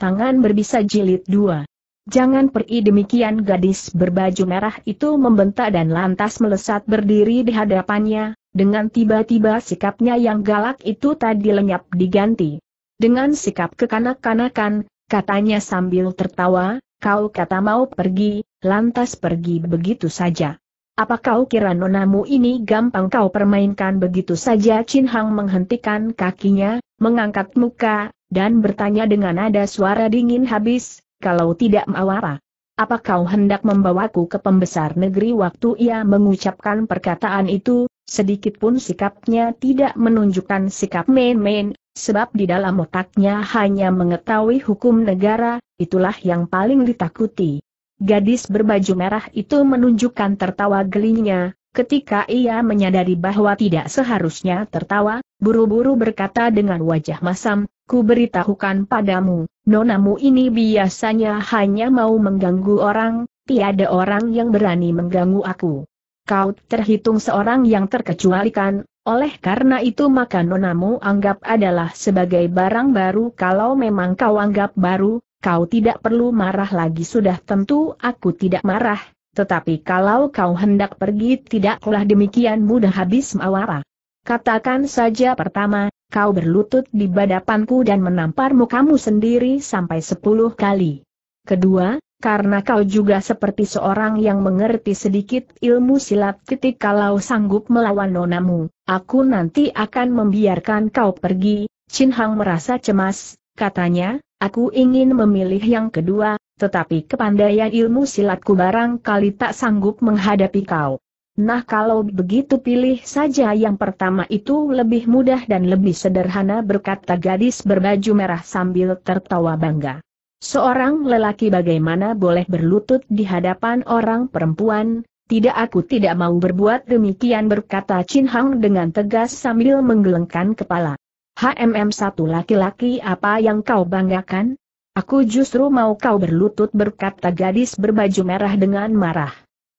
Tangan berbisa jilid dua. Jangan pergi demikian gadis berbaju merah itu membentak dan lantas melesat berdiri di hadapannya, dengan tiba-tiba sikapnya yang galak itu tadi lenyap diganti. Dengan sikap kekanak-kanakan, katanya sambil tertawa, kau kata mau pergi, lantas pergi begitu saja. Apa kau kira nonamu ini gampang kau permainkan begitu saja Chin Hang menghentikan kakinya, mengangkat muka, dan bertanya dengan nada suara dingin habis, kalau tidak mau apa? Apa kau hendak membawaku ke pembesar negeri waktu ia mengucapkan perkataan itu, sedikitpun sikapnya tidak menunjukkan sikap main-main, sebab di dalam otaknya hanya mengetahui hukum negara, itulah yang paling ditakuti. Gadis berbaju merah itu menunjukkan tertawa gelinya, Ketika ia menyadari bahwa tidak seharusnya tertawa, buru-buru berkata dengan wajah masam, ku beritahukan padamu, nonamu ini biasanya hanya mau mengganggu orang, tiada orang yang berani mengganggu aku. Kau terhitung seorang yang terkecualikan, oleh karena itu maka nonamu anggap adalah sebagai barang baru kalau memang kau anggap baru, kau tidak perlu marah lagi sudah tentu aku tidak marah, tetapi kalau kau hendak pergi tidaklah demikian mudah habis mawara. Katakan saja pertama, kau berlutut di badapanku dan menampar mukamu sendiri sampai sepuluh kali. Kedua, karena kau juga seperti seorang yang mengerti sedikit ilmu silat titik kalau sanggup melawan nonamu, aku nanti akan membiarkan kau pergi, Chin Hang merasa cemas, katanya, aku ingin memilih yang kedua, tetapi kepandaian ilmu silatku barangkali tak sanggup menghadapi kau. Nah kalau begitu pilih saja yang pertama itu lebih mudah dan lebih sederhana berkata gadis berbaju merah sambil tertawa bangga. Seorang lelaki bagaimana boleh berlutut di hadapan orang perempuan, tidak aku tidak mau berbuat demikian berkata Chin Hang dengan tegas sambil menggelengkan kepala. HMM satu laki-laki apa yang kau banggakan? Aku justru mau kau berlutut berkata gadis berbaju merah dengan marah.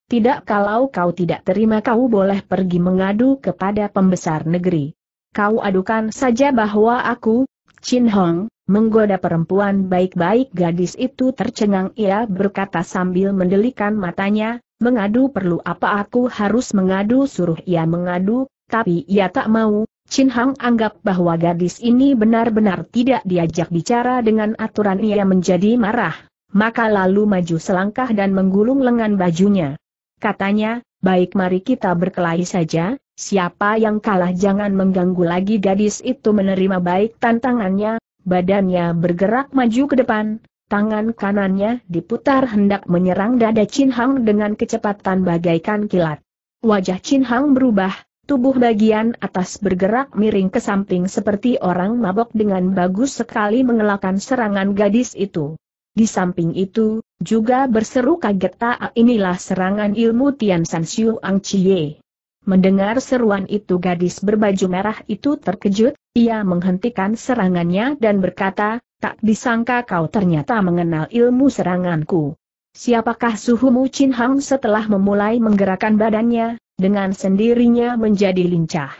Tidak kalau kau tidak terima kau boleh pergi mengadu kepada pembesar negeri. Kau adukan saja bahwa aku, Chin Hong, menggoda perempuan baik-baik gadis itu tercengang ia berkata sambil mendelikan matanya, mengadu perlu apa aku harus mengadu suruh ia mengadu, tapi ia tak mau, Chin Hang anggap bahwa gadis ini benar-benar tidak diajak bicara dengan aturan ia menjadi marah, maka lalu maju selangkah dan menggulung lengan bajunya. Katanya, baik mari kita berkelahi saja, siapa yang kalah jangan mengganggu lagi gadis itu menerima baik tantangannya, badannya bergerak maju ke depan, tangan kanannya diputar hendak menyerang dada Chin Hang dengan kecepatan bagaikan kilat. Wajah Chin Hang berubah, Tubuh bagian atas bergerak miring ke samping seperti orang mabok dengan bagus sekali mengelakkan serangan gadis itu. Di samping itu, juga berseru kaget tak ah, ah, inilah serangan ilmu Tian San Siu Ang Chie. Mendengar seruan itu gadis berbaju merah itu terkejut, ia menghentikan serangannya dan berkata, tak disangka kau ternyata mengenal ilmu seranganku. Siapakah suhumu Chin Hang setelah memulai menggerakkan badannya, dengan sendirinya menjadi lincah.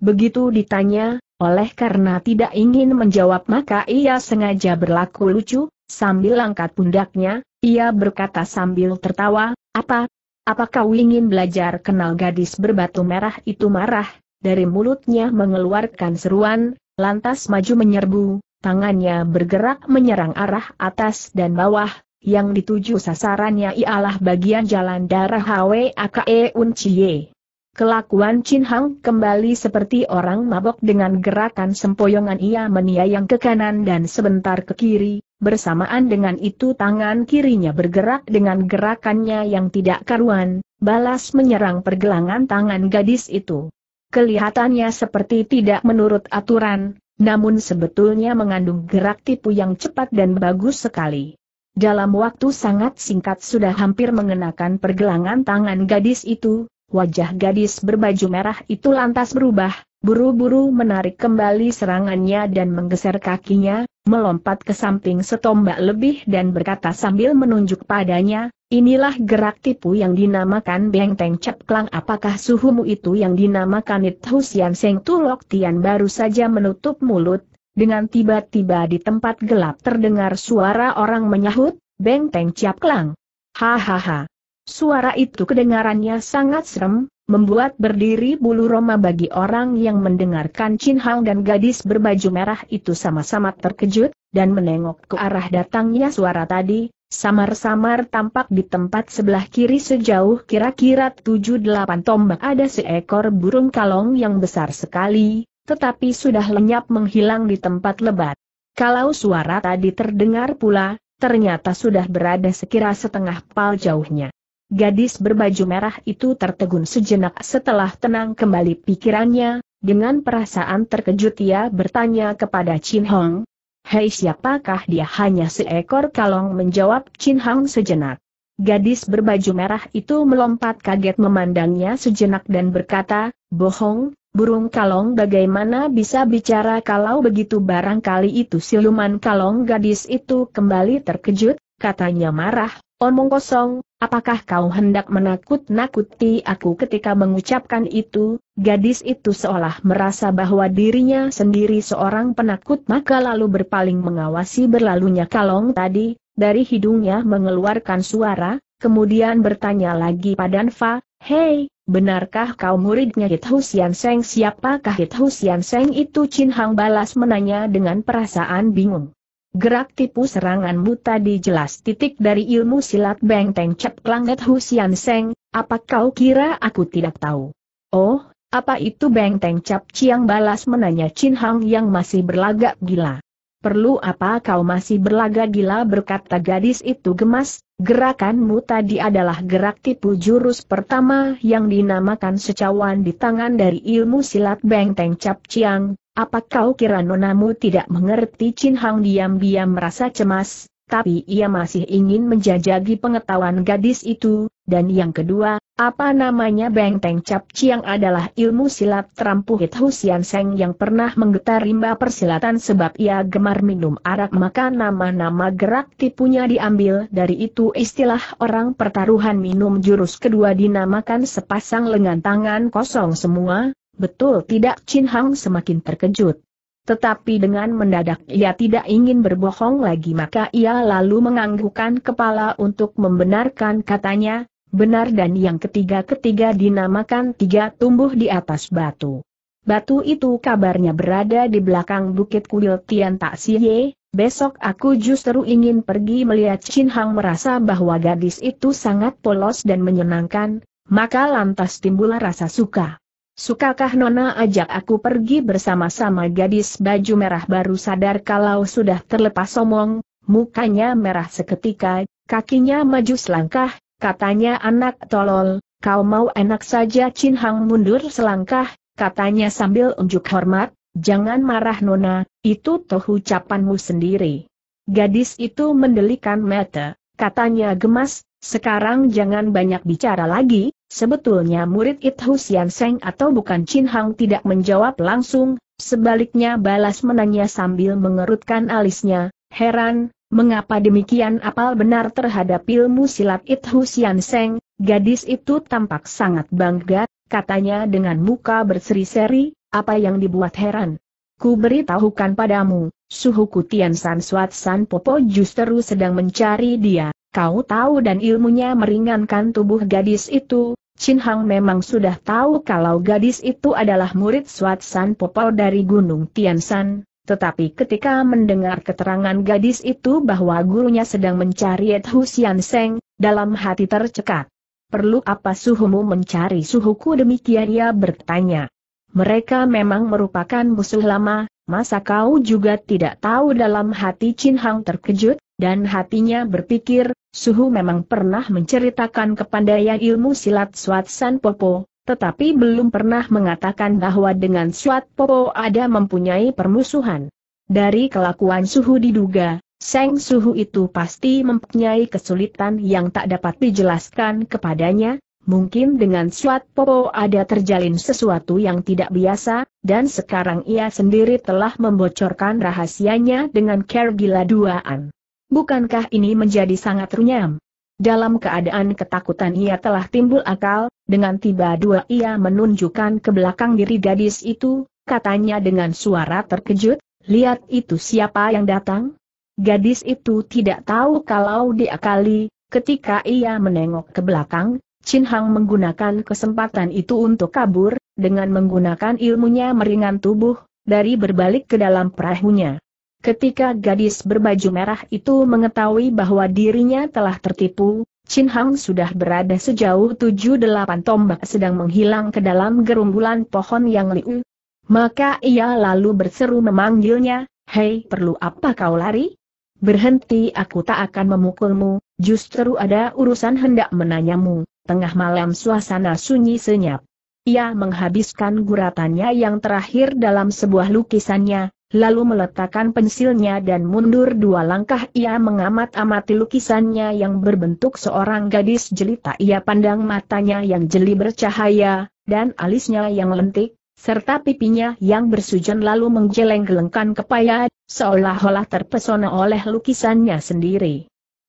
Begitu ditanya, oleh karena tidak ingin menjawab maka ia sengaja berlaku lucu, sambil angkat pundaknya, ia berkata sambil tertawa, apa? Apakah kau ingin belajar kenal gadis berbatu merah itu marah, dari mulutnya mengeluarkan seruan, lantas maju menyerbu, tangannya bergerak menyerang arah atas dan bawah, yang dituju sasarannya ialah bagian jalan darah Hwe HWAKE Chie. Kelakuan Chin Hang kembali seperti orang mabok dengan gerakan sempoyongan ia yang ke kanan dan sebentar ke kiri, bersamaan dengan itu tangan kirinya bergerak dengan gerakannya yang tidak karuan, balas menyerang pergelangan tangan gadis itu. Kelihatannya seperti tidak menurut aturan, namun sebetulnya mengandung gerak tipu yang cepat dan bagus sekali. Dalam waktu sangat singkat sudah hampir mengenakan pergelangan tangan gadis itu, wajah gadis berbaju merah itu lantas berubah, buru-buru menarik kembali serangannya dan menggeser kakinya, melompat ke samping setombak lebih dan berkata sambil menunjuk padanya, inilah gerak tipu yang dinamakan benteng Klang. apakah suhumu itu yang dinamakan It Husian Seng Tulok Tian baru saja menutup mulut, dengan tiba-tiba di tempat gelap terdengar suara orang menyahut, Beng Teng Ciap Klang. Hahaha. Suara itu kedengarannya sangat serem, membuat berdiri bulu roma bagi orang yang mendengarkan Chin Hang dan gadis berbaju merah itu sama-sama terkejut, dan menengok ke arah datangnya suara tadi, Samar-samar tampak di tempat sebelah kiri sejauh kira-kira 7-8 tombak ada seekor burung kalong yang besar sekali, tetapi sudah lenyap menghilang di tempat lebat. Kalau suara tadi terdengar pula, ternyata sudah berada sekira setengah pal jauhnya. Gadis berbaju merah itu tertegun sejenak setelah tenang kembali pikirannya, dengan perasaan terkejut ia bertanya kepada Chin Hong. Hei siapakah dia hanya seekor kalong menjawab Chin Hong sejenak. Gadis berbaju merah itu melompat kaget memandangnya sejenak dan berkata, bohong, Burung kalong bagaimana bisa bicara kalau begitu barangkali itu siluman kalong gadis itu kembali terkejut, katanya marah, omong kosong, apakah kau hendak menakut-nakuti aku ketika mengucapkan itu, gadis itu seolah merasa bahwa dirinya sendiri seorang penakut maka lalu berpaling mengawasi berlalunya kalong tadi, dari hidungnya mengeluarkan suara, kemudian bertanya lagi pada Nfa, Hei, benarkah kau muridnya Hit Husian Seng? Siapakah Hit Husian Seng itu? Chin Hang balas menanya dengan perasaan bingung. Gerak tipu seranganmu tadi jelas titik dari ilmu silat benteng cep Klang Hu Husian Seng, apa kau kira aku tidak tahu? Oh, apa itu Teng cap Ciang balas menanya Chin Hang yang masih berlagak gila perlu apa kau masih berlagak gila berkata gadis itu gemas, gerakanmu tadi adalah gerak tipu jurus pertama yang dinamakan secawan di tangan dari ilmu silat Bengteng cap ciang, apa kau kira nonamu tidak mengerti Chin Hang diam-diam merasa cemas, tapi ia masih ingin menjajagi pengetahuan gadis itu, dan yang kedua, apa namanya Teng Cap Ciang adalah ilmu silat terampuhit Husian Seng yang pernah menggetar rimba persilatan sebab ia gemar minum arak maka nama-nama gerak tipunya diambil dari itu istilah orang pertaruhan minum jurus kedua dinamakan sepasang lengan tangan kosong semua, betul tidak Chin Hang semakin terkejut. Tetapi dengan mendadak ia tidak ingin berbohong lagi maka ia lalu menganggukkan kepala untuk membenarkan katanya, Benar dan yang ketiga-ketiga dinamakan tiga tumbuh di atas batu. Batu itu kabarnya berada di belakang bukit kuil Tian Tak Siye, besok aku justru ingin pergi melihat Chin Hang merasa bahwa gadis itu sangat polos dan menyenangkan, maka lantas timbul rasa suka. Sukakah Nona ajak aku pergi bersama-sama gadis baju merah baru sadar kalau sudah terlepas omong, mukanya merah seketika, kakinya maju selangkah, Katanya anak tolol, kau mau enak saja Chin Hang mundur selangkah, katanya sambil unjuk hormat, jangan marah nona, itu toh ucapanmu sendiri. Gadis itu mendelikan mata, katanya gemas, sekarang jangan banyak bicara lagi, sebetulnya murid It Sian Seng atau bukan Chin Hang tidak menjawab langsung, sebaliknya balas menanya sambil mengerutkan alisnya, heran, Mengapa demikian apal benar terhadap ilmu silat Ithu Sian Seng, gadis itu tampak sangat bangga, katanya dengan muka berseri-seri, apa yang dibuat heran. Ku beritahukan padamu, suhu Tian San Suat San Popo justru sedang mencari dia, kau tahu dan ilmunya meringankan tubuh gadis itu, Chin Hang memang sudah tahu kalau gadis itu adalah murid Suat San Popo dari Gunung Tian San, tetapi ketika mendengar keterangan gadis itu bahwa gurunya sedang mencari Et Husian Seng, dalam hati tercekat. Perlu apa suhumu mencari suhuku demikian ia bertanya. Mereka memang merupakan musuh lama, masa kau juga tidak tahu dalam hati Chin Hang terkejut, dan hatinya berpikir, Suhu memang pernah menceritakan kepandaian ilmu silat Swat San Popo, tetapi belum pernah mengatakan bahwa dengan Suat Popo ada mempunyai permusuhan. Dari kelakuan suhu diduga, Seng Suhu itu pasti mempunyai kesulitan yang tak dapat dijelaskan kepadanya, Mungkin dengan Suat Popo ada terjalin sesuatu yang tidak biasa, dan sekarang ia sendiri telah membocorkan rahasianya dengan care gila duaan. Bukankah ini menjadi sangat runyam? Dalam keadaan ketakutan ia telah timbul akal, dengan tiba dua ia menunjukkan ke belakang diri gadis itu, katanya dengan suara terkejut, lihat itu siapa yang datang? Gadis itu tidak tahu kalau diakali, ketika ia menengok ke belakang, Chin Hang menggunakan kesempatan itu untuk kabur, dengan menggunakan ilmunya meringan tubuh, dari berbalik ke dalam perahunya. Ketika gadis berbaju merah itu mengetahui bahwa dirinya telah tertipu, Chin Hang sudah berada sejauh tujuh delapan tombak sedang menghilang ke dalam gerumbulan pohon yang liu. Maka ia lalu berseru memanggilnya, Hei perlu apa kau lari? Berhenti aku tak akan memukulmu, justru ada urusan hendak menanyamu, tengah malam suasana sunyi senyap. Ia menghabiskan guratannya yang terakhir dalam sebuah lukisannya, lalu meletakkan pensilnya dan mundur dua langkah ia mengamat-amati lukisannya yang berbentuk seorang gadis jelita ia pandang matanya yang jeli bercahaya, dan alisnya yang lentik, serta pipinya yang bersujan lalu menggeleng-gelengkan kepala, seolah-olah terpesona oleh lukisannya sendiri.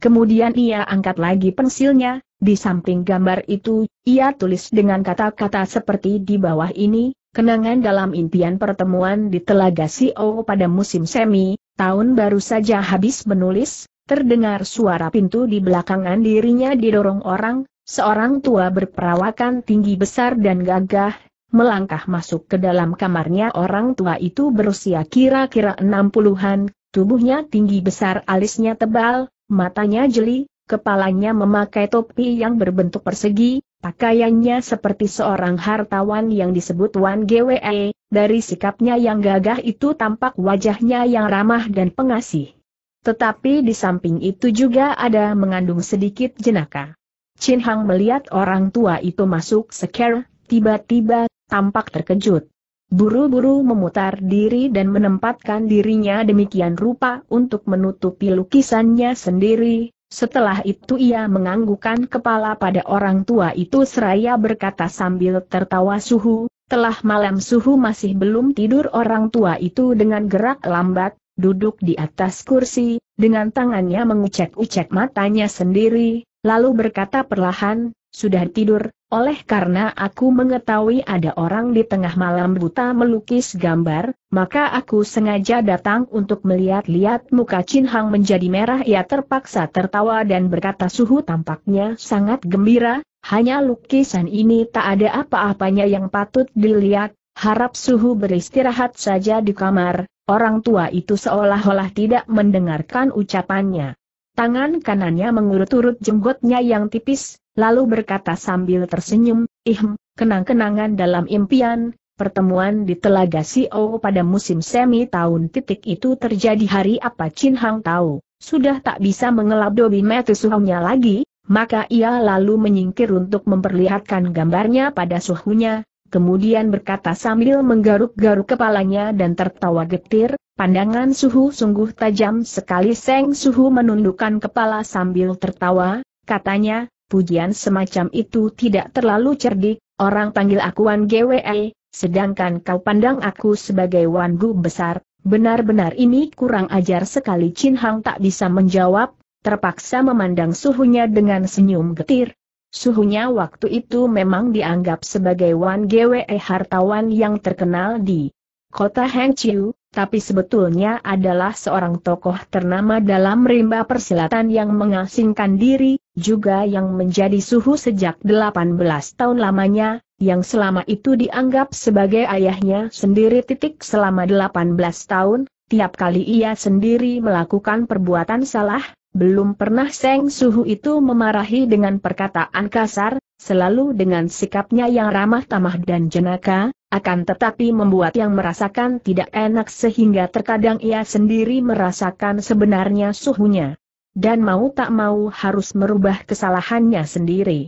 Kemudian ia angkat lagi pensilnya, di samping gambar itu, ia tulis dengan kata-kata seperti di bawah ini, Kenangan dalam impian pertemuan di Telaga Sio pada musim semi, tahun baru saja habis menulis, terdengar suara pintu di belakangan dirinya didorong orang, seorang tua berperawakan tinggi besar dan gagah, melangkah masuk ke dalam kamarnya orang tua itu berusia kira-kira 60 puluhan, tubuhnya tinggi besar alisnya tebal, matanya jeli, kepalanya memakai topi yang berbentuk persegi, Pakaiannya seperti seorang hartawan yang disebut Wan GWE, dari sikapnya yang gagah itu tampak wajahnya yang ramah dan pengasih. Tetapi di samping itu juga ada mengandung sedikit jenaka. Chin Hang melihat orang tua itu masuk seker, tiba-tiba, tampak terkejut. Buru-buru memutar diri dan menempatkan dirinya demikian rupa untuk menutupi lukisannya sendiri, setelah itu ia menganggukkan kepala pada orang tua itu seraya berkata sambil tertawa suhu, telah malam suhu masih belum tidur orang tua itu dengan gerak lambat, duduk di atas kursi, dengan tangannya mengucek-ucek matanya sendiri, lalu berkata perlahan, sudah tidur, oleh karena aku mengetahui ada orang di tengah malam buta melukis gambar, maka aku sengaja datang untuk melihat-lihat muka Chin Hang menjadi merah. Ia terpaksa tertawa dan berkata suhu tampaknya sangat gembira, hanya lukisan ini tak ada apa-apanya yang patut dilihat, harap suhu beristirahat saja di kamar. Orang tua itu seolah-olah tidak mendengarkan ucapannya. Tangan kanannya mengurut-urut jenggotnya yang tipis, lalu berkata sambil tersenyum, Ihm, kenang-kenangan dalam impian, pertemuan di Telaga Sio pada musim semi tahun titik itu terjadi hari apa Chin Hang tahu, sudah tak bisa mengelap Dobi suhunya lagi, maka ia lalu menyingkir untuk memperlihatkan gambarnya pada suhunya, kemudian berkata sambil menggaruk-garuk kepalanya dan tertawa getir, pandangan suhu sungguh tajam sekali Seng suhu menundukkan kepala sambil tertawa, katanya, pujian semacam itu tidak terlalu cerdik, orang panggil aku Wan GWE, sedangkan kau pandang aku sebagai Wan Gu besar, benar-benar ini kurang ajar sekali Chin Hang tak bisa menjawab, terpaksa memandang suhunya dengan senyum getir. Suhunya waktu itu memang dianggap sebagai Wan GWE hartawan yang terkenal di kota Hangzhou, tapi sebetulnya adalah seorang tokoh ternama dalam rimba persilatan yang mengasingkan diri, juga yang menjadi suhu sejak 18 tahun lamanya, yang selama itu dianggap sebagai ayahnya sendiri titik selama 18 tahun, tiap kali ia sendiri melakukan perbuatan salah, belum pernah Seng Suhu itu memarahi dengan perkataan kasar, selalu dengan sikapnya yang ramah tamah dan jenaka, akan tetapi membuat yang merasakan tidak enak sehingga terkadang ia sendiri merasakan sebenarnya suhunya dan mau tak mau harus merubah kesalahannya sendiri.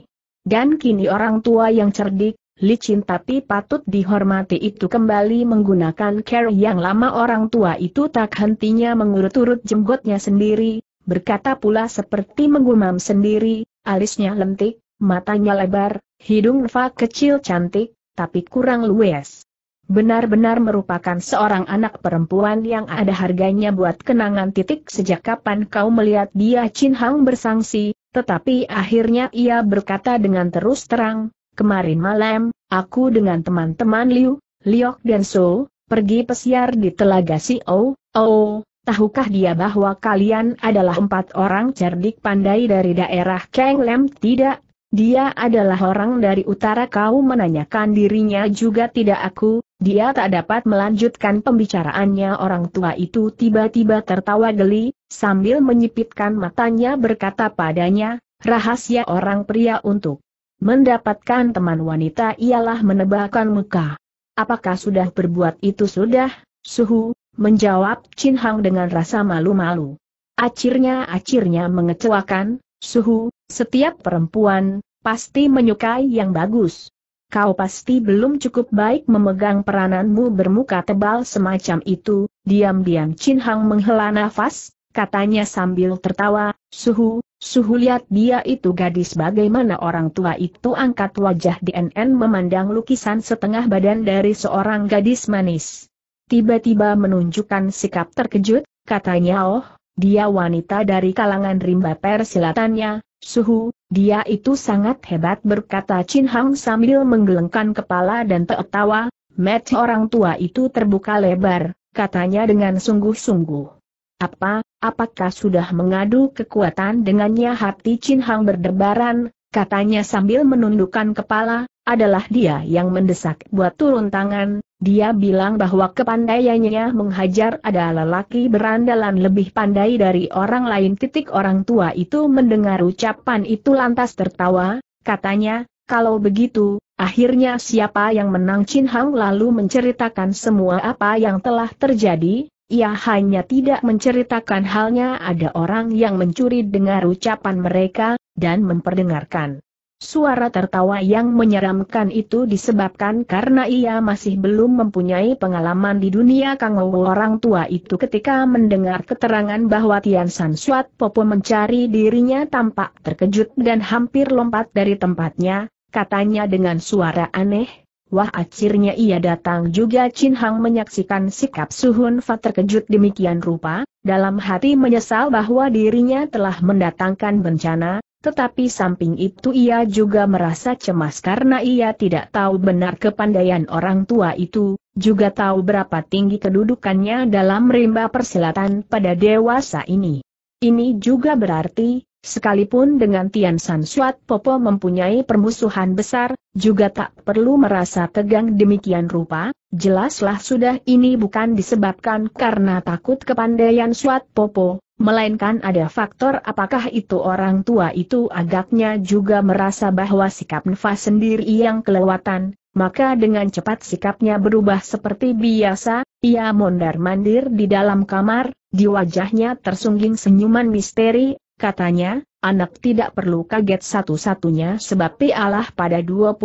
Dan kini orang tua yang cerdik, licin tapi patut dihormati itu kembali menggunakan care yang lama orang tua itu tak hentinya mengurut-urut jenggotnya sendiri, berkata pula seperti menggumam sendiri, alisnya lentik, matanya lebar, hidung Fa kecil cantik, tapi kurang luwes. Benar-benar merupakan seorang anak perempuan yang ada harganya buat kenangan titik sejak kapan kau melihat dia Chin Hang bersangsi, tetapi akhirnya ia berkata dengan terus terang, kemarin malam, aku dengan teman-teman Liu, Liok dan So, pergi pesiar di Telaga Si Oh, Oh, tahukah dia bahwa kalian adalah empat orang cerdik pandai dari daerah Kang Lem? Tidak, dia adalah orang dari utara kau menanyakan dirinya juga tidak aku, dia tak dapat melanjutkan pembicaraannya orang tua itu tiba-tiba tertawa geli, sambil menyipitkan matanya berkata padanya, rahasia orang pria untuk mendapatkan teman wanita ialah menebakkan muka. Apakah sudah berbuat itu sudah, suhu, menjawab Chin Hang dengan rasa malu-malu. Acirnya-acirnya mengecewakan, Suhu, setiap perempuan, pasti menyukai yang bagus. Kau pasti belum cukup baik memegang perananmu bermuka tebal semacam itu, diam-diam Chin Hang menghela nafas, katanya sambil tertawa, Suhu, Suhu lihat dia itu gadis bagaimana orang tua itu angkat wajah DNN memandang lukisan setengah badan dari seorang gadis manis. Tiba-tiba menunjukkan sikap terkejut, katanya oh, dia wanita dari kalangan rimba persilatannya, suhu, dia itu sangat hebat berkata Chin Hang sambil menggelengkan kepala dan tertawa, Met orang tua itu terbuka lebar, katanya dengan sungguh-sungguh. Apa, apakah sudah mengadu kekuatan dengannya hati Chin Hang berdebaran, katanya sambil menundukkan kepala, adalah dia yang mendesak buat turun tangan, dia bilang bahwa kepandaiannya menghajar ada lelaki berandalan lebih pandai dari orang lain. Titik orang tua itu mendengar ucapan itu lantas tertawa, katanya, kalau begitu, akhirnya siapa yang menang Chin Hang lalu menceritakan semua apa yang telah terjadi, ia hanya tidak menceritakan halnya ada orang yang mencuri dengar ucapan mereka, dan memperdengarkan. Suara tertawa yang menyeramkan itu disebabkan karena ia masih belum mempunyai pengalaman di dunia Kangou orang tua itu ketika mendengar keterangan bahwa Tian San Suat Popo mencari dirinya tampak terkejut dan hampir lompat dari tempatnya, katanya dengan suara aneh, Wah akhirnya ia datang juga Chin Hang menyaksikan sikap Suhun Fat terkejut demikian rupa, dalam hati menyesal bahwa dirinya telah mendatangkan bencana, tetapi samping itu ia juga merasa cemas karena ia tidak tahu benar kepandaian orang tua itu, juga tahu berapa tinggi kedudukannya dalam rimba persilatan pada dewasa ini. Ini juga berarti, Sekalipun dengan Tian San Suat Popo mempunyai permusuhan besar, juga tak perlu merasa tegang demikian rupa, jelaslah sudah ini bukan disebabkan karena takut kepandaian Suat Popo, melainkan ada faktor apakah itu orang tua itu agaknya juga merasa bahwa sikap Nfa sendiri yang kelewatan, maka dengan cepat sikapnya berubah seperti biasa, ia mondar-mandir di dalam kamar, di wajahnya tersungging senyuman misteri, Katanya, anak tidak perlu kaget satu-satunya sebab pialah pada 25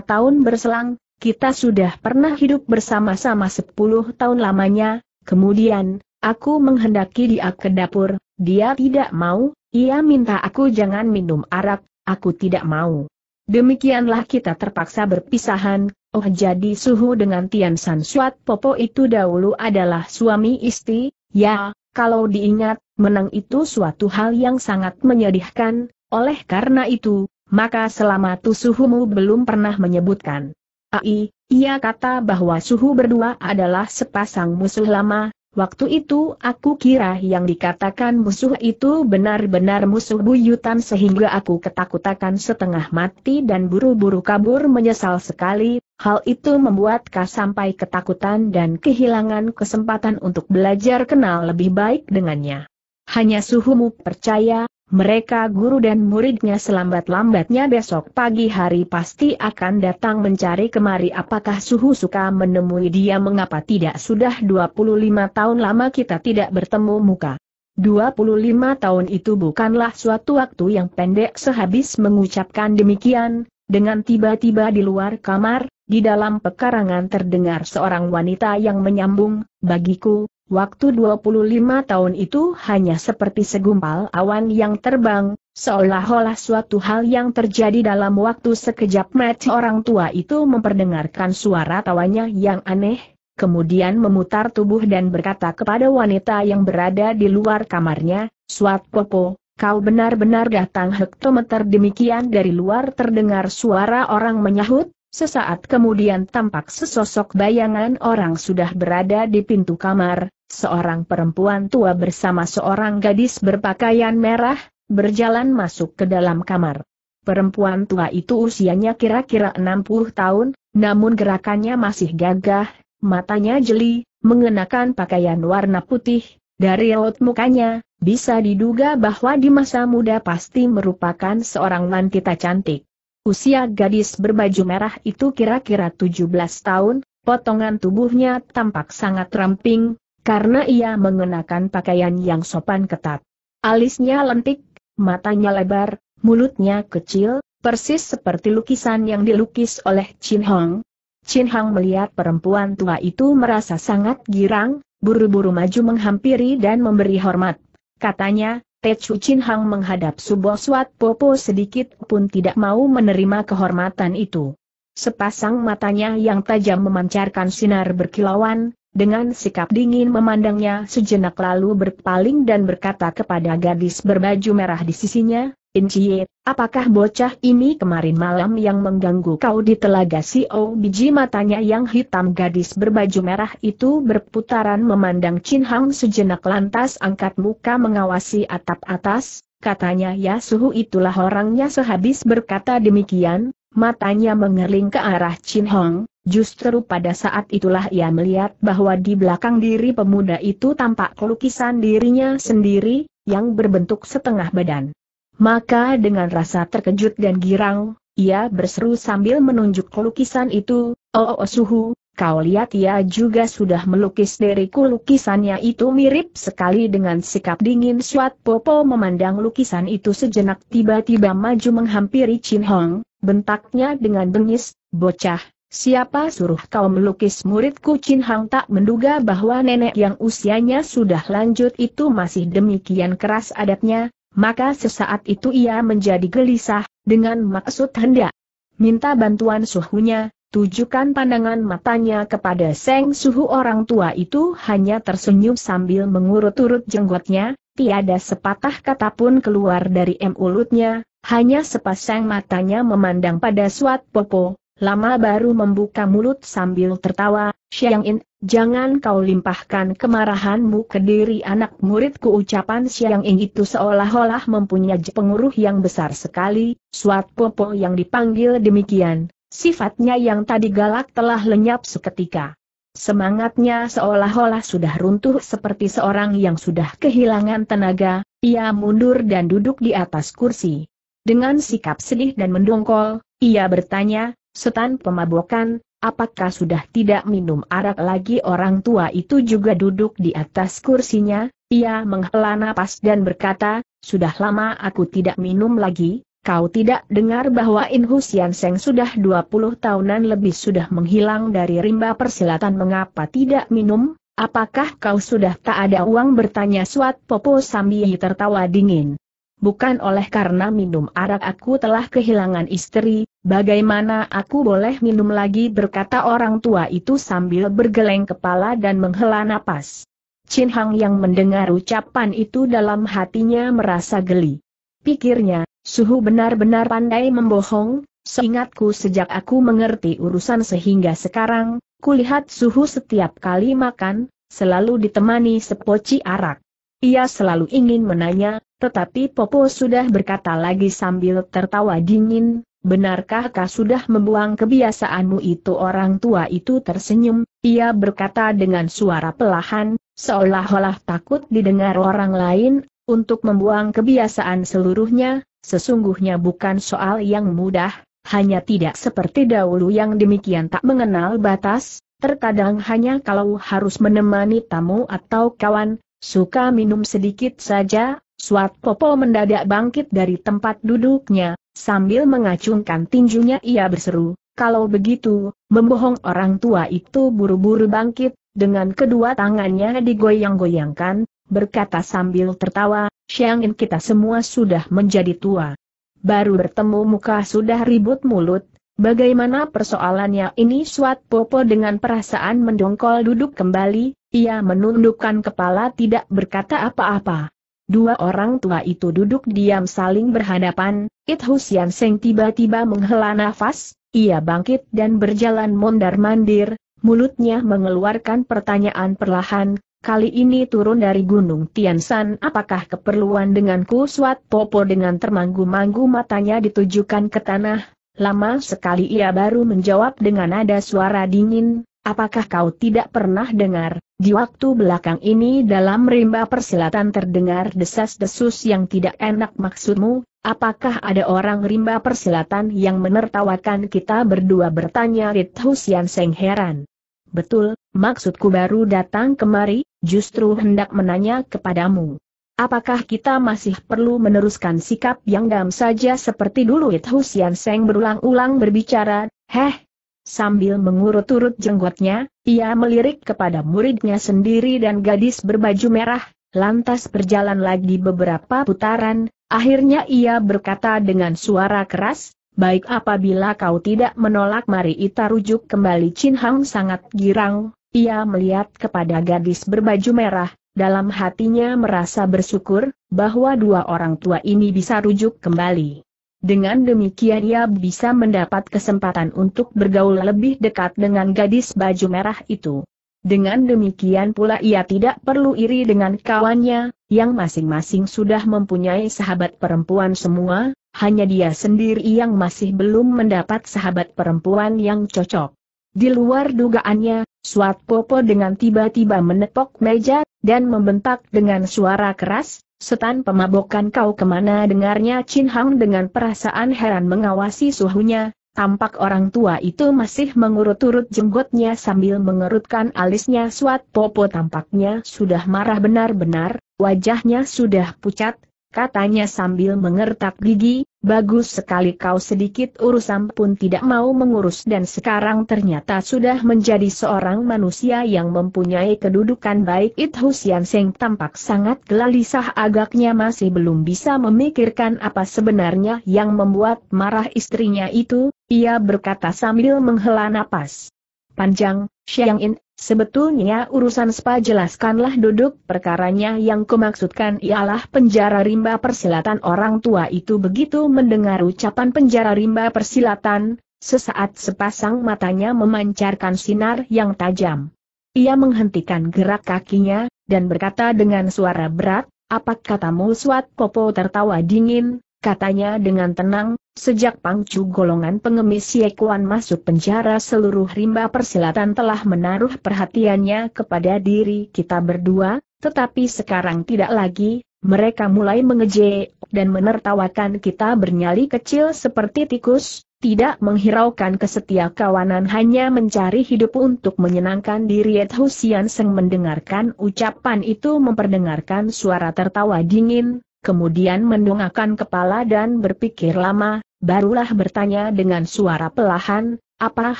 tahun berselang, kita sudah pernah hidup bersama-sama 10 tahun lamanya, kemudian, aku menghendaki dia ke dapur, dia tidak mau, ia minta aku jangan minum arak, aku tidak mau. Demikianlah kita terpaksa berpisahan, oh jadi suhu dengan Tian San Suat Popo itu dahulu adalah suami istri, ya, kalau diingat, menang itu suatu hal yang sangat menyedihkan, oleh karena itu, maka selama itu suhumu belum pernah menyebutkan. Ai, ia kata bahwa suhu berdua adalah sepasang musuh lama, Waktu itu aku kira yang dikatakan musuh itu benar-benar musuh buyutan sehingga aku ketakutakan setengah mati dan buru-buru kabur menyesal sekali, hal itu membuat sampai ketakutan dan kehilangan kesempatan untuk belajar kenal lebih baik dengannya. Hanya suhumu percaya, mereka guru dan muridnya selambat-lambatnya besok pagi hari pasti akan datang mencari kemari apakah suhu suka menemui dia mengapa tidak sudah 25 tahun lama kita tidak bertemu muka. 25 tahun itu bukanlah suatu waktu yang pendek sehabis mengucapkan demikian, dengan tiba-tiba di luar kamar, di dalam pekarangan terdengar seorang wanita yang menyambung, bagiku, Waktu 25 tahun itu hanya seperti segumpal awan yang terbang, seolah-olah suatu hal yang terjadi dalam waktu sekejap mata orang tua itu memperdengarkan suara tawanya yang aneh, kemudian memutar tubuh dan berkata kepada wanita yang berada di luar kamarnya, Suat Popo, kau benar-benar datang hektometer demikian dari luar terdengar suara orang menyahut, Sesaat kemudian tampak sesosok bayangan orang sudah berada di pintu kamar, seorang perempuan tua bersama seorang gadis berpakaian merah, berjalan masuk ke dalam kamar. Perempuan tua itu usianya kira-kira 60 tahun, namun gerakannya masih gagah, matanya jeli, mengenakan pakaian warna putih, dari raut mukanya, bisa diduga bahwa di masa muda pasti merupakan seorang wanita cantik. Usia gadis berbaju merah itu kira-kira 17 tahun, potongan tubuhnya tampak sangat ramping, karena ia mengenakan pakaian yang sopan ketat. Alisnya lentik, matanya lebar, mulutnya kecil, persis seperti lukisan yang dilukis oleh Chin Hong. Chin Hong melihat perempuan tua itu merasa sangat girang, buru-buru maju menghampiri dan memberi hormat. Katanya, Techu Chin Hong menghadap sebuah Suat Popo sedikit pun tidak mau menerima kehormatan itu. Sepasang matanya yang tajam memancarkan sinar berkilauan, dengan sikap dingin memandangnya sejenak lalu berpaling dan berkata kepada gadis berbaju merah di sisinya, Incie, apakah bocah ini kemarin malam yang mengganggu kau di telaga si O oh? biji matanya yang hitam gadis berbaju merah itu berputaran memandang Chin Hang sejenak lantas angkat muka mengawasi atap atas, katanya ya suhu itulah orangnya sehabis berkata demikian, matanya mengerling ke arah Chin Hang. Justru pada saat itulah ia melihat bahwa di belakang diri pemuda itu tampak lukisan dirinya sendiri, yang berbentuk setengah badan. Maka dengan rasa terkejut dan girang, ia berseru sambil menunjuk lukisan itu, Oh, oh, oh suhu, kau lihat ia juga sudah melukis diriku lukisannya itu mirip sekali dengan sikap dingin Suat Popo memandang lukisan itu sejenak tiba-tiba maju menghampiri Chin Hong, bentaknya dengan bengis, bocah, Siapa suruh kau melukis muridku Chin Hang tak menduga bahwa nenek yang usianya sudah lanjut itu masih demikian keras adatnya, maka sesaat itu ia menjadi gelisah, dengan maksud hendak minta bantuan suhunya, tujukan pandangan matanya kepada Seng Suhu orang tua itu hanya tersenyum sambil mengurut-urut jenggotnya, tiada sepatah kata pun keluar dari mulutnya. hanya sepasang matanya memandang pada Suat Popo, lama baru membuka mulut sambil tertawa, Xiang In, jangan kau limpahkan kemarahanmu ke diri anak muridku ucapan Xiang In itu seolah-olah mempunyai penguruh yang besar sekali, suat popo yang dipanggil demikian, sifatnya yang tadi galak telah lenyap seketika. Semangatnya seolah-olah sudah runtuh seperti seorang yang sudah kehilangan tenaga, ia mundur dan duduk di atas kursi. Dengan sikap sedih dan mendongkol, ia bertanya, Setan pemabokan, apakah sudah tidak minum arak lagi orang tua itu juga duduk di atas kursinya, ia menghela napas dan berkata, sudah lama aku tidak minum lagi, kau tidak dengar bahwa Inhu Sian Seng sudah 20 tahunan lebih sudah menghilang dari rimba persilatan mengapa tidak minum? Apakah kau sudah tak ada uang bertanya Suat Popo sambil tertawa dingin. Bukan oleh karena minum arak aku telah kehilangan istri, Bagaimana aku boleh minum lagi berkata orang tua itu sambil bergeleng kepala dan menghela napas. Chin Hang yang mendengar ucapan itu dalam hatinya merasa geli. Pikirnya, suhu benar-benar pandai membohong, seingatku sejak aku mengerti urusan sehingga sekarang, kulihat suhu setiap kali makan, selalu ditemani sepoci arak. Ia selalu ingin menanya, tetapi Popo sudah berkata lagi sambil tertawa dingin, benarkah kau sudah membuang kebiasaanmu itu orang tua itu tersenyum, ia berkata dengan suara pelahan, seolah-olah takut didengar orang lain, untuk membuang kebiasaan seluruhnya, sesungguhnya bukan soal yang mudah, hanya tidak seperti dahulu yang demikian tak mengenal batas, terkadang hanya kalau harus menemani tamu atau kawan, suka minum sedikit saja, Suat Popo mendadak bangkit dari tempat duduknya, sambil mengacungkan tinjunya ia berseru, kalau begitu, membohong orang tua itu buru-buru bangkit, dengan kedua tangannya digoyang-goyangkan, berkata sambil tertawa, Siangin kita semua sudah menjadi tua. Baru bertemu muka sudah ribut mulut, bagaimana persoalannya ini Suat Popo dengan perasaan mendongkol duduk kembali, ia menundukkan kepala tidak berkata apa-apa. Dua orang tua itu duduk diam saling berhadapan, It Husian Seng tiba-tiba menghela nafas, ia bangkit dan berjalan mondar-mandir, mulutnya mengeluarkan pertanyaan perlahan, kali ini turun dari Gunung Tiansan apakah keperluan denganku suat popo dengan termanggu-manggu matanya ditujukan ke tanah, lama sekali ia baru menjawab dengan nada suara dingin, apakah kau tidak pernah dengar, di waktu belakang ini dalam rimba persilatan terdengar desas-desus yang tidak enak maksudmu, apakah ada orang rimba persilatan yang menertawakan kita berdua bertanya Rit Husian Seng heran. Betul, maksudku baru datang kemari, justru hendak menanya kepadamu. Apakah kita masih perlu meneruskan sikap yang dam saja seperti dulu It Husian Seng berulang-ulang berbicara, Heh, Sambil mengurut-urut jenggotnya, ia melirik kepada muridnya sendiri dan gadis berbaju merah, lantas berjalan lagi beberapa putaran, akhirnya ia berkata dengan suara keras, Baik apabila kau tidak menolak mari kita rujuk kembali Chin Hang sangat girang, ia melihat kepada gadis berbaju merah, dalam hatinya merasa bersyukur, bahwa dua orang tua ini bisa rujuk kembali. Dengan demikian ia bisa mendapat kesempatan untuk bergaul lebih dekat dengan gadis baju merah itu. Dengan demikian pula ia tidak perlu iri dengan kawannya, yang masing-masing sudah mempunyai sahabat perempuan semua, hanya dia sendiri yang masih belum mendapat sahabat perempuan yang cocok. Di luar dugaannya, Suat Popo dengan tiba-tiba menepok meja, dan membentak dengan suara keras, Setan pemabokan kau kemana dengarnya Chin Hang dengan perasaan heran mengawasi suhunya, tampak orang tua itu masih mengurut-urut jenggotnya sambil mengerutkan alisnya suat popo tampaknya sudah marah benar-benar, wajahnya sudah pucat, katanya sambil mengertak gigi, Bagus sekali kau sedikit urusan pun tidak mau mengurus dan sekarang ternyata sudah menjadi seorang manusia yang mempunyai kedudukan baik It Husian Seng tampak sangat gelisah agaknya masih belum bisa memikirkan apa sebenarnya yang membuat marah istrinya itu, ia berkata sambil menghela napas. Panjang, Xiang In, Sebetulnya urusan spa jelaskanlah duduk perkaranya yang kumaksudkan ialah penjara rimba persilatan orang tua itu begitu mendengar ucapan penjara rimba persilatan, sesaat sepasang matanya memancarkan sinar yang tajam. Ia menghentikan gerak kakinya, dan berkata dengan suara berat, apa katamu suat popo tertawa dingin, katanya dengan tenang, sejak pangcu golongan pengemis Yekuan masuk penjara seluruh rimba persilatan telah menaruh perhatiannya kepada diri kita berdua, tetapi sekarang tidak lagi, mereka mulai mengejek dan menertawakan kita bernyali kecil seperti tikus, tidak menghiraukan kesetia kawanan hanya mencari hidup untuk menyenangkan diri Et Husian Seng mendengarkan ucapan itu memperdengarkan suara tertawa dingin, kemudian mendongakkan kepala dan berpikir lama, barulah bertanya dengan suara pelahan, apa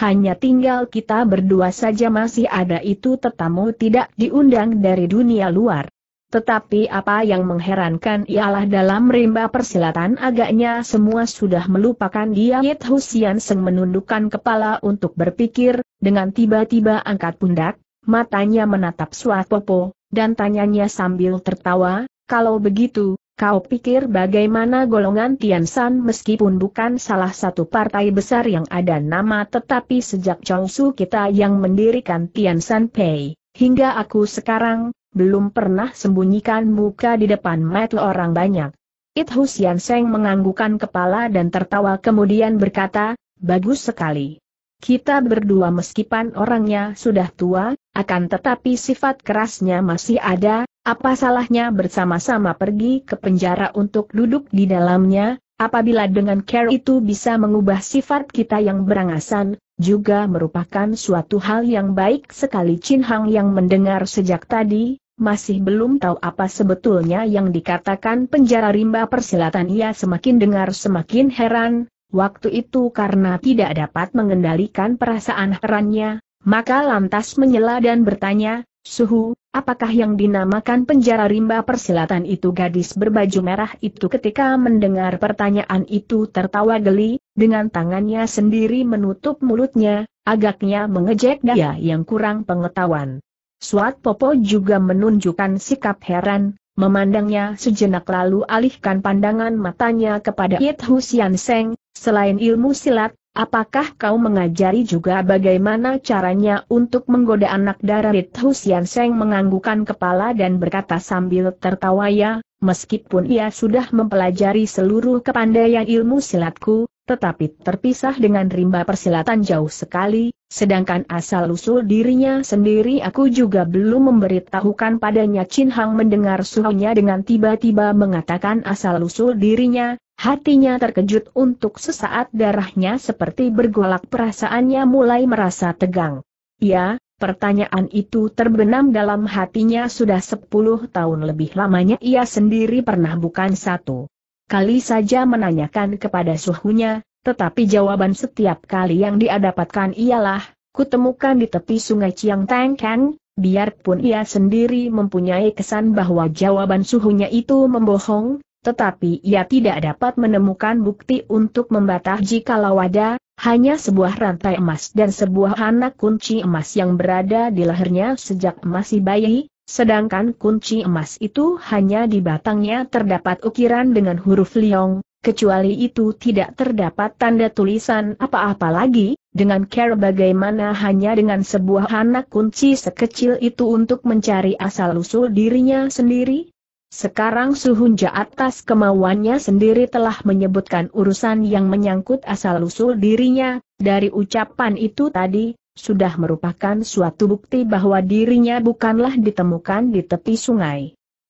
hanya tinggal kita berdua saja masih ada itu tetamu tidak diundang dari dunia luar. Tetapi apa yang mengherankan ialah dalam rimba persilatan agaknya semua sudah melupakan dia Yit Husian Seng menundukkan kepala untuk berpikir, dengan tiba-tiba angkat pundak, matanya menatap Suat Popo, dan tanyanya sambil tertawa, kalau begitu, Kau pikir bagaimana golongan Tian San meskipun bukan salah satu partai besar yang ada nama tetapi sejak Chong Su kita yang mendirikan Tian San Pei, hingga aku sekarang, belum pernah sembunyikan muka di depan mata orang banyak. It Hu Xian Seng menganggukkan kepala dan tertawa kemudian berkata, bagus sekali. Kita berdua meskipun orangnya sudah tua, akan tetapi sifat kerasnya masih ada, apa salahnya bersama-sama pergi ke penjara untuk duduk di dalamnya, apabila dengan care itu bisa mengubah sifat kita yang berangasan, juga merupakan suatu hal yang baik sekali Chin Hang yang mendengar sejak tadi, masih belum tahu apa sebetulnya yang dikatakan penjara rimba persilatan ia semakin dengar semakin heran, waktu itu karena tidak dapat mengendalikan perasaan herannya, maka lantas menyela dan bertanya, Suhu, apakah yang dinamakan penjara rimba persilatan itu gadis berbaju merah itu ketika mendengar pertanyaan itu tertawa geli, dengan tangannya sendiri menutup mulutnya, agaknya mengejek dia yang kurang pengetahuan. Suat Popo juga menunjukkan sikap heran, memandangnya sejenak lalu alihkan pandangan matanya kepada Yit Husian Seng, selain ilmu silat, Apakah kau mengajari juga bagaimana caranya untuk menggoda anak darah dararit Husian Seng menganggukan kepala dan berkata sambil tertawa ya, meskipun ia sudah mempelajari seluruh kepandaian ilmu silatku, tetapi terpisah dengan rimba persilatan jauh sekali, sedangkan asal-usul dirinya sendiri aku juga belum memberitahukan padanya Chin Hang mendengar suhunya dengan tiba-tiba mengatakan asal-usul dirinya, Hatinya terkejut untuk sesaat darahnya seperti bergolak perasaannya mulai merasa tegang. Ya, pertanyaan itu terbenam dalam hatinya sudah sepuluh tahun lebih lamanya ia sendiri pernah bukan satu kali saja menanyakan kepada suhunya, tetapi jawaban setiap kali yang dia dapatkan ialah, kutemukan di tepi sungai Chiang Teng biarpun ia sendiri mempunyai kesan bahwa jawaban suhunya itu membohong, tetapi ia tidak dapat menemukan bukti untuk membatah jikalau ada, hanya sebuah rantai emas dan sebuah anak kunci emas yang berada di lehernya sejak masih bayi, sedangkan kunci emas itu hanya di batangnya terdapat ukiran dengan huruf liong, kecuali itu tidak terdapat tanda tulisan apa-apa lagi, dengan care bagaimana hanya dengan sebuah anak kunci sekecil itu untuk mencari asal-usul dirinya sendiri, sekarang Suhunja atas kemauannya sendiri telah menyebutkan urusan yang menyangkut asal-usul dirinya, dari ucapan itu tadi, sudah merupakan suatu bukti bahwa dirinya bukanlah ditemukan di tepi sungai.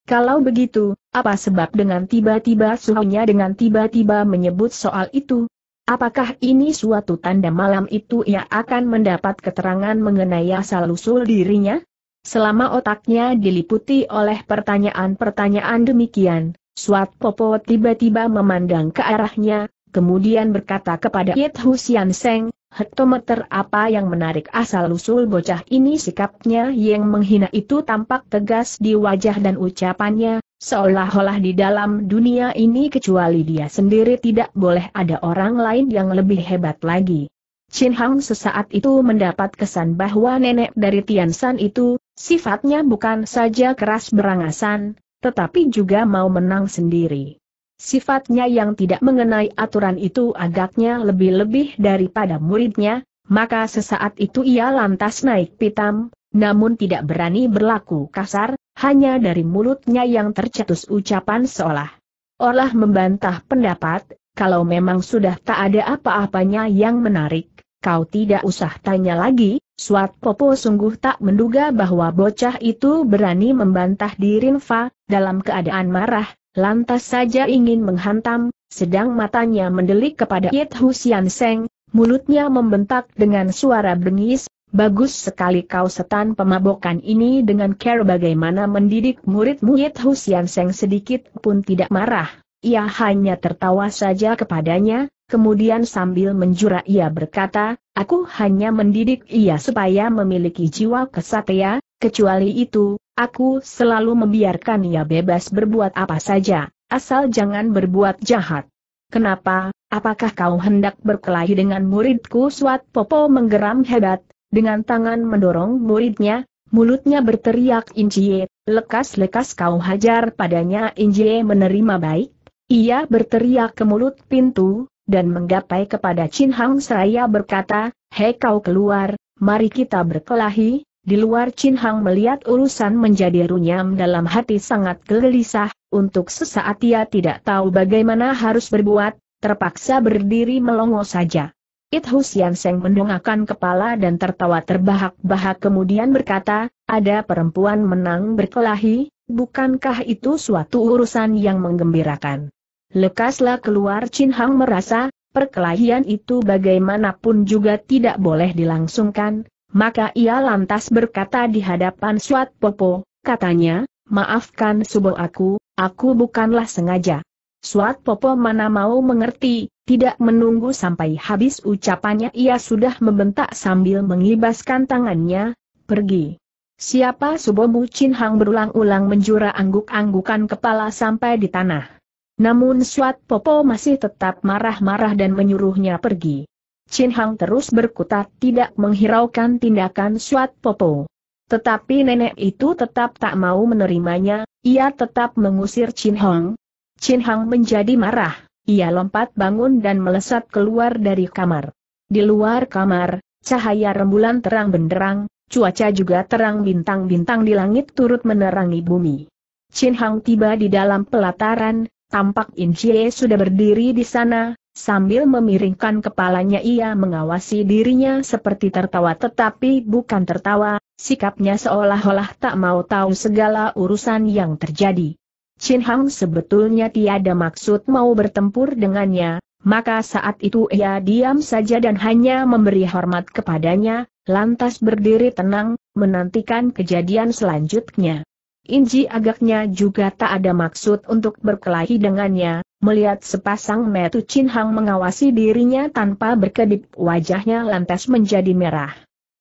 Kalau begitu, apa sebab dengan tiba-tiba Suhunya dengan tiba-tiba menyebut soal itu? Apakah ini suatu tanda malam itu ia akan mendapat keterangan mengenai asal-usul dirinya? Selama otaknya diliputi oleh pertanyaan-pertanyaan demikian, Suat Popo tiba-tiba memandang ke arahnya, kemudian berkata kepada Yit Husian Seng, hektometer apa yang menarik asal-usul bocah ini sikapnya yang menghina itu tampak tegas di wajah dan ucapannya, seolah-olah di dalam dunia ini kecuali dia sendiri tidak boleh ada orang lain yang lebih hebat lagi. Chin Hang sesaat itu mendapat kesan bahwa nenek dari Tian San itu, Sifatnya bukan saja keras berangasan, tetapi juga mau menang sendiri. Sifatnya yang tidak mengenai aturan itu agaknya lebih-lebih daripada muridnya, maka sesaat itu ia lantas naik pitam, namun tidak berani berlaku kasar, hanya dari mulutnya yang tercetus ucapan seolah. Olah membantah pendapat, kalau memang sudah tak ada apa-apanya yang menarik, kau tidak usah tanya lagi, Suat Popo sungguh tak menduga bahwa bocah itu berani membantah di Rinfa, dalam keadaan marah, lantas saja ingin menghantam, sedang matanya mendelik kepada Yit Husian Seng, mulutnya membentak dengan suara bengis, bagus sekali kau setan pemabokan ini dengan care bagaimana mendidik muridmu Yit Husian Seng sedikit pun tidak marah. Ia hanya tertawa saja kepadanya, Kemudian sambil menjura ia berkata, aku hanya mendidik ia supaya memiliki jiwa kesatria, kecuali itu, aku selalu membiarkan ia bebas berbuat apa saja, asal jangan berbuat jahat. Kenapa, apakah kau hendak berkelahi dengan muridku Suat Popo menggeram hebat, dengan tangan mendorong muridnya, mulutnya berteriak Injie, lekas-lekas kau hajar padanya Injie menerima baik. Ia berteriak ke mulut pintu, dan menggapai kepada Chin Hang seraya berkata, Hei kau keluar, mari kita berkelahi, di luar Chin Hang melihat urusan menjadi runyam dalam hati sangat gelisah, untuk sesaat ia tidak tahu bagaimana harus berbuat, terpaksa berdiri melongo saja. It Husian Seng mendongakkan kepala dan tertawa terbahak-bahak kemudian berkata, ada perempuan menang berkelahi, bukankah itu suatu urusan yang menggembirakan? Lekaslah keluar Chin Hang merasa, perkelahian itu bagaimanapun juga tidak boleh dilangsungkan, maka ia lantas berkata di hadapan Suat Popo, katanya, maafkan subo aku, aku bukanlah sengaja. Suat Popo mana mau mengerti, tidak menunggu sampai habis ucapannya ia sudah membentak sambil mengibaskan tangannya, pergi. Siapa subomu Chin Hang berulang-ulang menjura angguk-anggukan kepala sampai di tanah. Namun Suat Popo masih tetap marah-marah dan menyuruhnya pergi. Chin Hang terus berkutat tidak menghiraukan tindakan Suat Popo. Tetapi nenek itu tetap tak mau menerimanya, ia tetap mengusir Chin Hang. Chin Hang menjadi marah, ia lompat bangun dan melesat keluar dari kamar. Di luar kamar, cahaya rembulan terang benderang, cuaca juga terang bintang-bintang di langit turut menerangi bumi. Chin Hang tiba di dalam pelataran, Tampak Inchie sudah berdiri di sana, sambil memiringkan kepalanya ia mengawasi dirinya seperti tertawa tetapi bukan tertawa, sikapnya seolah-olah tak mau tahu segala urusan yang terjadi. Chin Hang sebetulnya tiada maksud mau bertempur dengannya, maka saat itu ia diam saja dan hanya memberi hormat kepadanya, lantas berdiri tenang, menantikan kejadian selanjutnya. Inji agaknya juga tak ada maksud untuk berkelahi dengannya, melihat sepasang metu Chin Hang mengawasi dirinya tanpa berkedip wajahnya lantas menjadi merah.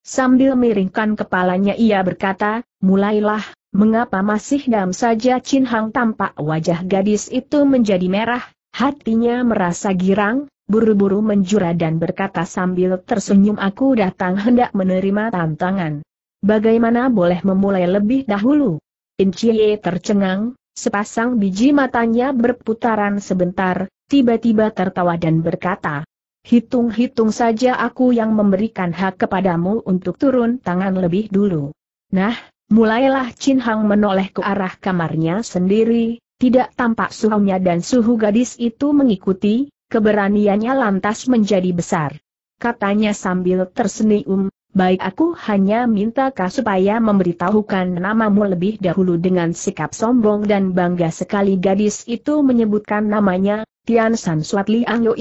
Sambil miringkan kepalanya ia berkata, mulailah, mengapa masih dam saja Chin Hang tampak wajah gadis itu menjadi merah, hatinya merasa girang, buru-buru menjura dan berkata sambil tersenyum aku datang hendak menerima tantangan. Bagaimana boleh memulai lebih dahulu? Inciye tercengang, sepasang biji matanya berputaran sebentar, tiba-tiba tertawa dan berkata, Hitung-hitung saja aku yang memberikan hak kepadamu untuk turun tangan lebih dulu. Nah, mulailah Chin Hang menoleh ke arah kamarnya sendiri, tidak tampak suhunya dan suhu gadis itu mengikuti, keberaniannya lantas menjadi besar. Katanya sambil tersenyum, baik aku hanya minta kau supaya memberitahukan namamu lebih dahulu dengan sikap sombong dan bangga sekali gadis itu menyebutkan namanya, Tian San Suat Liang Yo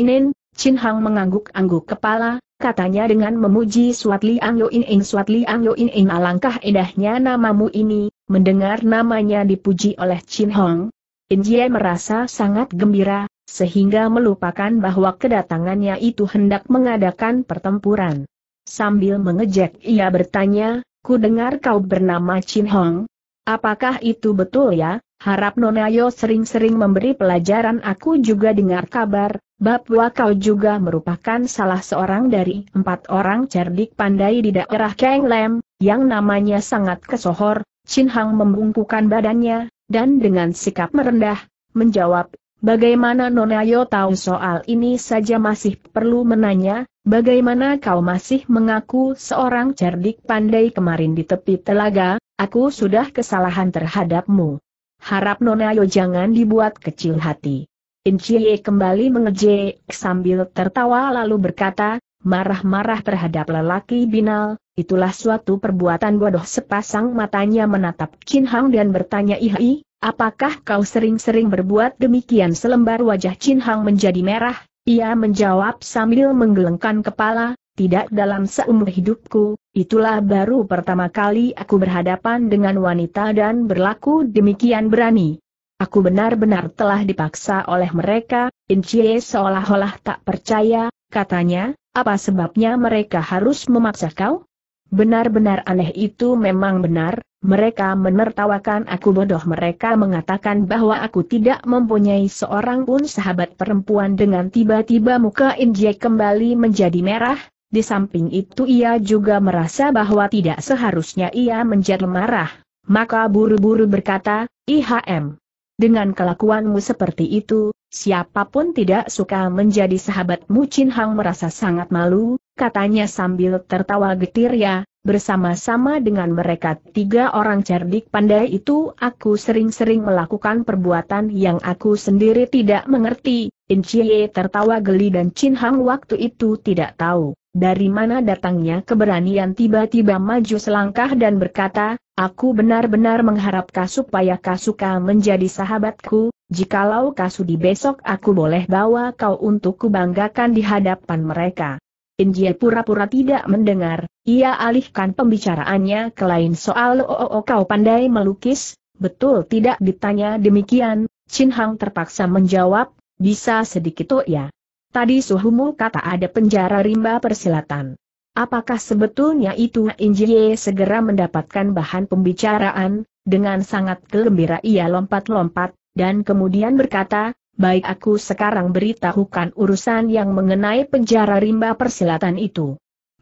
Chin Hang mengangguk-angguk kepala, katanya dengan memuji Suat Liang Yo In Suat Liang Yo alangkah indahnya namamu ini, mendengar namanya dipuji oleh Chin Hong. In Jie merasa sangat gembira, sehingga melupakan bahwa kedatangannya itu hendak mengadakan pertempuran. Sambil mengejek ia bertanya, ku dengar kau bernama Chin Hong. Apakah itu betul ya? Harap Nonayo sering-sering memberi pelajaran aku juga dengar kabar, bahwa kau juga merupakan salah seorang dari empat orang cerdik pandai di daerah Kang Lem, yang namanya sangat kesohor, Chin Hang membungkukan badannya, dan dengan sikap merendah, menjawab, Bagaimana Nonayo tahu soal ini saja masih perlu menanya, bagaimana kau masih mengaku seorang cerdik pandai kemarin di tepi telaga, aku sudah kesalahan terhadapmu. Harap Nonayo jangan dibuat kecil hati. Incie kembali mengejek sambil tertawa lalu berkata, marah-marah terhadap lelaki binal, itulah suatu perbuatan bodoh sepasang matanya menatap Chin Hang dan bertanya Ihi, Apakah kau sering-sering berbuat demikian selembar wajah Chin Hang menjadi merah? Ia menjawab sambil menggelengkan kepala, tidak dalam seumur hidupku, itulah baru pertama kali aku berhadapan dengan wanita dan berlaku demikian berani. Aku benar-benar telah dipaksa oleh mereka, Chie seolah-olah tak percaya, katanya, apa sebabnya mereka harus memaksa kau? Benar-benar aneh itu memang benar, mereka menertawakan aku bodoh mereka mengatakan bahwa aku tidak mempunyai seorang pun sahabat perempuan dengan tiba-tiba muka Injek kembali menjadi merah, di samping itu ia juga merasa bahwa tidak seharusnya ia menjadi marah, maka buru-buru berkata, IHM. Dengan kelakuanmu seperti itu, siapapun tidak suka menjadi sahabatmu Chin Hang merasa sangat malu, katanya sambil tertawa getir ya, bersama-sama dengan mereka tiga orang cerdik pandai itu aku sering-sering melakukan perbuatan yang aku sendiri tidak mengerti, Chie tertawa geli dan Chin Hang waktu itu tidak tahu. Dari mana datangnya keberanian tiba-tiba maju selangkah dan berkata, aku benar-benar mengharap supaya Kasuka menjadi sahabatku, jikalau Kasudi besok aku boleh bawa kau untuk kubanggakan di hadapan mereka. India pura-pura tidak mendengar, ia alihkan pembicaraannya ke lain soal oh, oh, oh, kau pandai melukis, betul tidak ditanya demikian, Chin Hang terpaksa menjawab, bisa sedikit oh ya. Tadi suhumu kata ada penjara rimba persilatan. Apakah sebetulnya itu Injie segera mendapatkan bahan pembicaraan, dengan sangat gembira ia lompat-lompat, dan kemudian berkata, baik aku sekarang beritahukan urusan yang mengenai penjara rimba persilatan itu.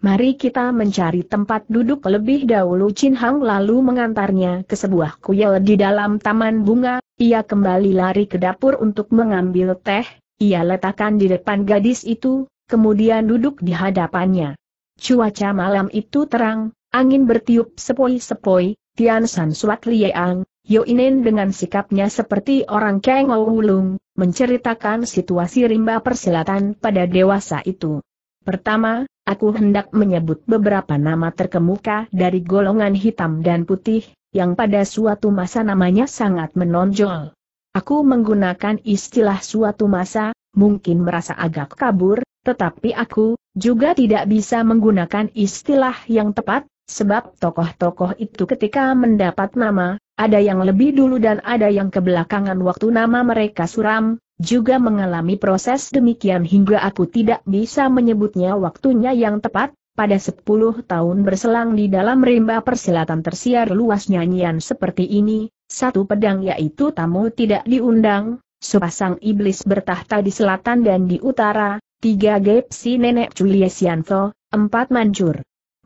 Mari kita mencari tempat duduk lebih dahulu Chin Hang lalu mengantarnya ke sebuah kuil di dalam taman bunga, ia kembali lari ke dapur untuk mengambil teh, ia letakkan di depan gadis itu, kemudian duduk di hadapannya. Cuaca malam itu terang, angin bertiup sepoi-sepoi, Tian San Suat Liang, Yoinen dengan sikapnya seperti orang kaya Wulung, menceritakan situasi rimba persilatan pada dewasa itu. Pertama, aku hendak menyebut beberapa nama terkemuka dari golongan hitam dan putih, yang pada suatu masa namanya sangat menonjol. Aku menggunakan istilah suatu masa, mungkin merasa agak kabur, tetapi aku, juga tidak bisa menggunakan istilah yang tepat, Sebab tokoh-tokoh itu ketika mendapat nama, ada yang lebih dulu dan ada yang kebelakangan waktu nama mereka suram, juga mengalami proses demikian hingga aku tidak bisa menyebutnya waktunya yang tepat, pada 10 tahun berselang di dalam rimba persilatan tersiar luas nyanyian seperti ini, satu pedang yaitu tamu tidak diundang, sepasang iblis bertahta di selatan dan di utara, tiga gepsi nenek Juliesianto, empat manjur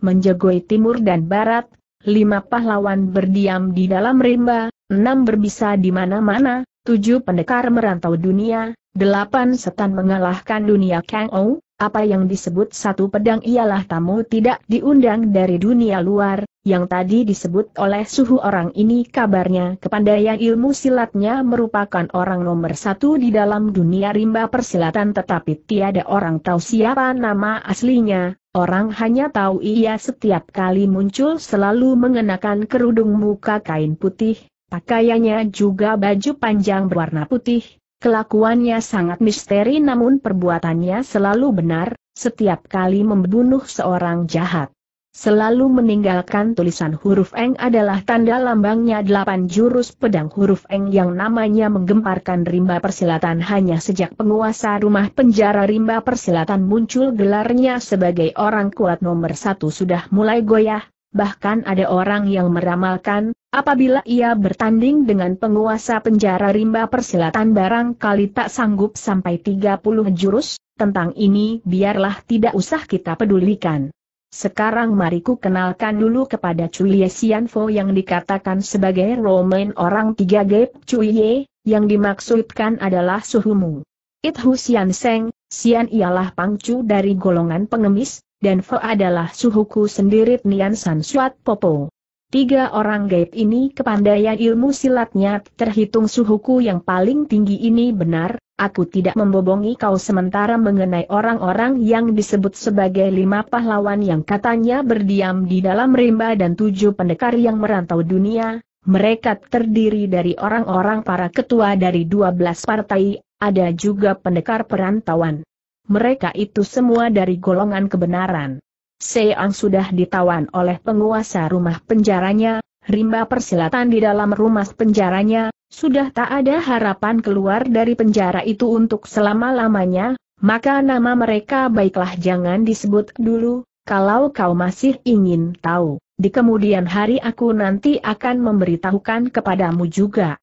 menjagoi timur dan barat, lima pahlawan berdiam di dalam rimba, enam berbisa di mana-mana, tujuh pendekar merantau dunia, delapan setan mengalahkan dunia Kang Ou, apa yang disebut satu pedang ialah tamu tidak diundang dari dunia luar, yang tadi disebut oleh suhu orang ini kabarnya kepandaian ilmu silatnya merupakan orang nomor satu di dalam dunia rimba persilatan tetapi tiada orang tahu siapa nama aslinya, Orang hanya tahu ia setiap kali muncul selalu mengenakan kerudung muka kain putih, pakaiannya juga baju panjang berwarna putih, kelakuannya sangat misteri namun perbuatannya selalu benar, setiap kali membunuh seorang jahat. Selalu meninggalkan tulisan huruf Eng adalah tanda lambangnya delapan jurus pedang huruf Eng yang namanya menggemparkan rimba persilatan hanya sejak penguasa rumah penjara rimba persilatan muncul gelarnya sebagai orang kuat nomor satu sudah mulai goyah, bahkan ada orang yang meramalkan, apabila ia bertanding dengan penguasa penjara rimba persilatan barang kali tak sanggup sampai 30 jurus, tentang ini biarlah tidak usah kita pedulikan. Sekarang mari ku kenalkan dulu kepada Cuye Xianfo yang dikatakan sebagai Roman orang tiga Cui Ye yang dimaksudkan adalah suhumu. Ithu Xian Seng, Xian ialah pangcu dari golongan pengemis, dan Fo adalah suhuku sendiri Nian San Suat Popo. Tiga orang gaib ini kepandaian ilmu silatnya terhitung suhuku yang paling tinggi ini benar, aku tidak membobongi kau sementara mengenai orang-orang yang disebut sebagai lima pahlawan yang katanya berdiam di dalam rimba dan tujuh pendekar yang merantau dunia, mereka terdiri dari orang-orang para ketua dari dua belas partai, ada juga pendekar perantauan. Mereka itu semua dari golongan kebenaran. Seang sudah ditawan oleh penguasa rumah penjaranya, rimba persilatan di dalam rumah penjaranya, sudah tak ada harapan keluar dari penjara itu untuk selama-lamanya, maka nama mereka baiklah jangan disebut dulu, kalau kau masih ingin tahu, di kemudian hari aku nanti akan memberitahukan kepadamu juga.